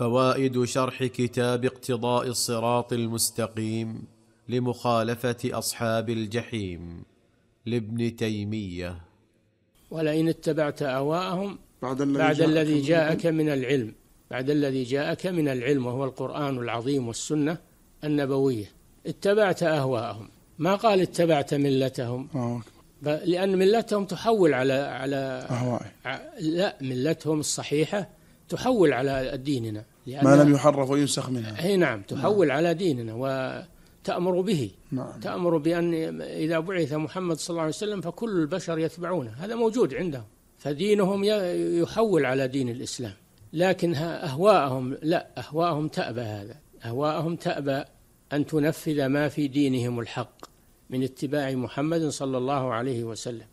فوائد شرح كتاب اقتضاء الصراط المستقيم لمخالفه اصحاب الجحيم لابن تيميه ولئن اتبعت اهواءهم بعد الذي, بعد الذي جاءك من العلم بعد الذي جاءك من العلم وهو القران العظيم والسنه النبويه اتبعت اهواءهم ما قال اتبعت ملتهم آه، لان ملتهم تحول على على أهوائي. لا ملتهم الصحيحه تحول على ديننا ما لم يحرف وينسخ منها اي نعم تحول نعم. على ديننا وتأمر به نعم. تأمر بأن إذا بعث محمد صلى الله عليه وسلم فكل البشر يتبعونه هذا موجود عندهم فدينهم يحول على دين الإسلام لكن أهواءهم لا أهواءهم تأبى هذا أهواءهم تأبى أن تنفذ ما في دينهم الحق من اتباع محمد صلى الله عليه وسلم